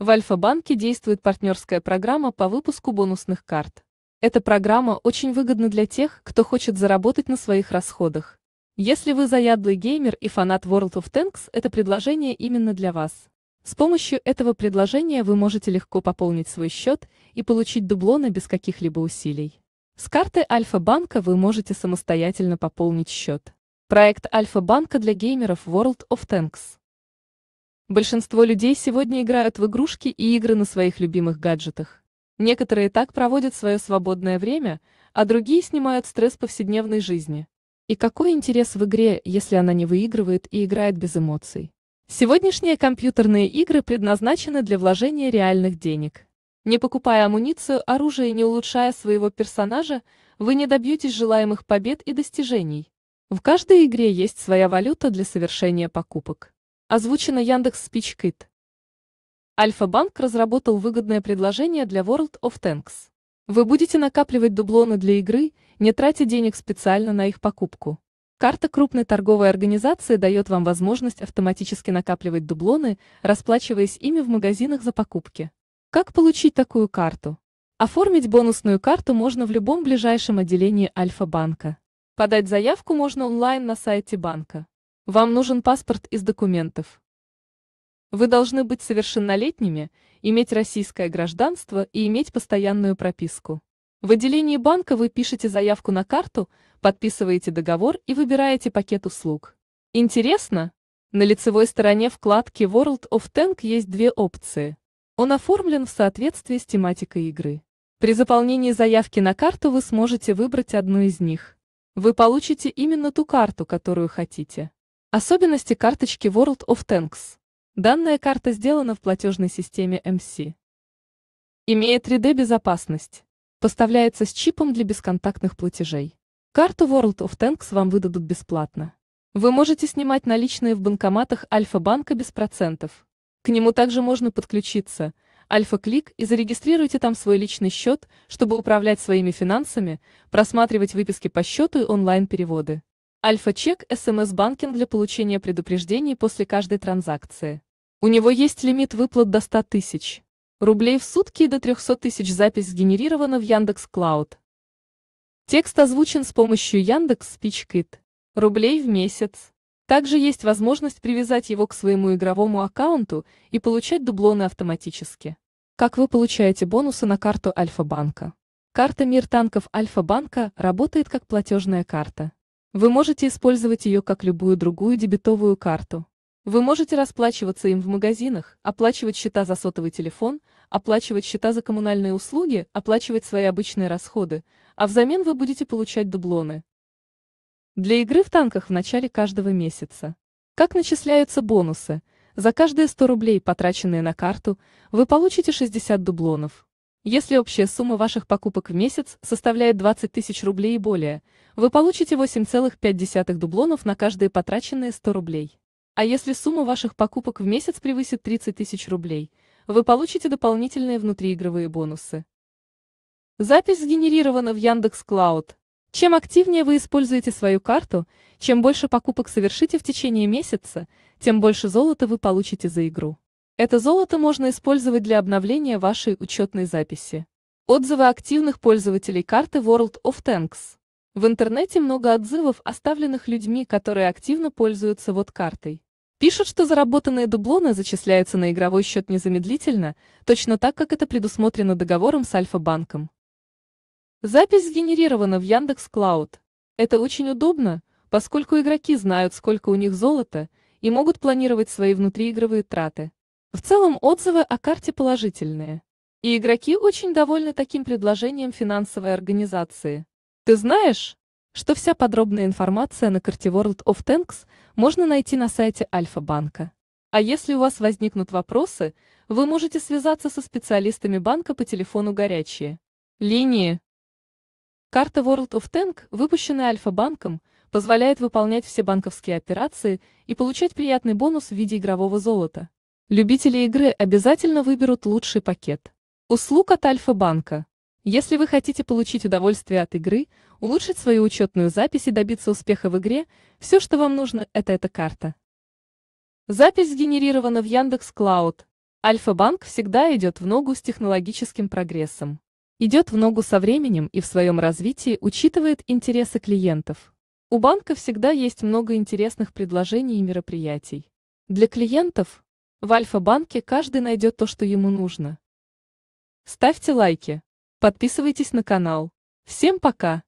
В Альфа-банке действует партнерская программа по выпуску бонусных карт. Эта программа очень выгодна для тех, кто хочет заработать на своих расходах. Если вы заядлый геймер и фанат World of Tanks, это предложение именно для вас. С помощью этого предложения вы можете легко пополнить свой счет и получить дублоны без каких-либо усилий. С карты Альфа-банка вы можете самостоятельно пополнить счет. Проект Альфа-банка для геймеров World of Tanks. Большинство людей сегодня играют в игрушки и игры на своих любимых гаджетах. Некоторые так проводят свое свободное время, а другие снимают стресс повседневной жизни. И какой интерес в игре, если она не выигрывает и играет без эмоций? Сегодняшние компьютерные игры предназначены для вложения реальных денег. Не покупая амуницию, оружие и не улучшая своего персонажа, вы не добьетесь желаемых побед и достижений. В каждой игре есть своя валюта для совершения покупок. Озвучено Яндекс Спичкит. Альфа-банк разработал выгодное предложение для World of Tanks. Вы будете накапливать дублоны для игры, не тратя денег специально на их покупку. Карта крупной торговой организации дает вам возможность автоматически накапливать дублоны, расплачиваясь ими в магазинах за покупки. Как получить такую карту? Оформить бонусную карту можно в любом ближайшем отделении Альфа-банка. Подать заявку можно онлайн на сайте банка. Вам нужен паспорт из документов. Вы должны быть совершеннолетними, иметь российское гражданство и иметь постоянную прописку. В отделении банка вы пишете заявку на карту, подписываете договор и выбираете пакет услуг. Интересно? На лицевой стороне вкладки World of Tank есть две опции. Он оформлен в соответствии с тематикой игры. При заполнении заявки на карту вы сможете выбрать одну из них. Вы получите именно ту карту, которую хотите. Особенности карточки World of Tanks. Данная карта сделана в платежной системе MC. Имеет 3D-безопасность. Поставляется с чипом для бесконтактных платежей. Карту World of Tanks вам выдадут бесплатно. Вы можете снимать наличные в банкоматах Альфа-банка без процентов. К нему также можно подключиться. Альфа-клик и зарегистрируйте там свой личный счет, чтобы управлять своими финансами, просматривать выписки по счету и онлайн-переводы. Альфа-чек – смс-банкинг для получения предупреждений после каждой транзакции. У него есть лимит выплат до 100 тысяч рублей в сутки и до 300 тысяч запись сгенерирована в Яндекс Клауд. Текст озвучен с помощью Яндекс Спичкит. Рублей в месяц. Также есть возможность привязать его к своему игровому аккаунту и получать дублоны автоматически. Как вы получаете бонусы на карту Альфа-банка? Карта Мир танков Альфа-банка работает как платежная карта. Вы можете использовать ее как любую другую дебетовую карту. Вы можете расплачиваться им в магазинах, оплачивать счета за сотовый телефон, оплачивать счета за коммунальные услуги, оплачивать свои обычные расходы, а взамен вы будете получать дублоны. Для игры в танках в начале каждого месяца. Как начисляются бонусы? За каждые 100 рублей, потраченные на карту, вы получите 60 дублонов. Если общая сумма ваших покупок в месяц составляет 20 тысяч рублей и более, вы получите 8,5 дублонов на каждые потраченные 100 рублей. А если сумма ваших покупок в месяц превысит 30 тысяч рублей, вы получите дополнительные внутриигровые бонусы. Запись сгенерирована в Яндекс Клауд. Чем активнее вы используете свою карту, чем больше покупок совершите в течение месяца, тем больше золота вы получите за игру. Это золото можно использовать для обновления вашей учетной записи. Отзывы активных пользователей карты World of Tanks. В интернете много отзывов, оставленных людьми, которые активно пользуются вот картой. Пишут, что заработанные дублоны зачисляются на игровой счет незамедлительно, точно так, как это предусмотрено договором с Альфа-банком. Запись сгенерирована в Яндекс Клауд. Это очень удобно, поскольку игроки знают, сколько у них золота, и могут планировать свои внутриигровые траты. В целом отзывы о карте положительные. И игроки очень довольны таким предложением финансовой организации. Ты знаешь, что вся подробная информация на карте World of Tanks можно найти на сайте Альфа-банка. А если у вас возникнут вопросы, вы можете связаться со специалистами банка по телефону горячие. Линии. Карта World of Tank, выпущенная Альфа-банком, позволяет выполнять все банковские операции и получать приятный бонус в виде игрового золота. Любители игры обязательно выберут лучший пакет. Услуг от Альфа-банка. Если вы хотите получить удовольствие от игры, улучшить свою учетную запись и добиться успеха в игре, все, что вам нужно, это эта карта. Запись сгенерирована в Яндекс Клауд. Альфа-банк всегда идет в ногу с технологическим прогрессом. Идет в ногу со временем и в своем развитии учитывает интересы клиентов. У банка всегда есть много интересных предложений и мероприятий. Для клиентов в Альфа-банке каждый найдет то, что ему нужно. Ставьте лайки. Подписывайтесь на канал. Всем пока!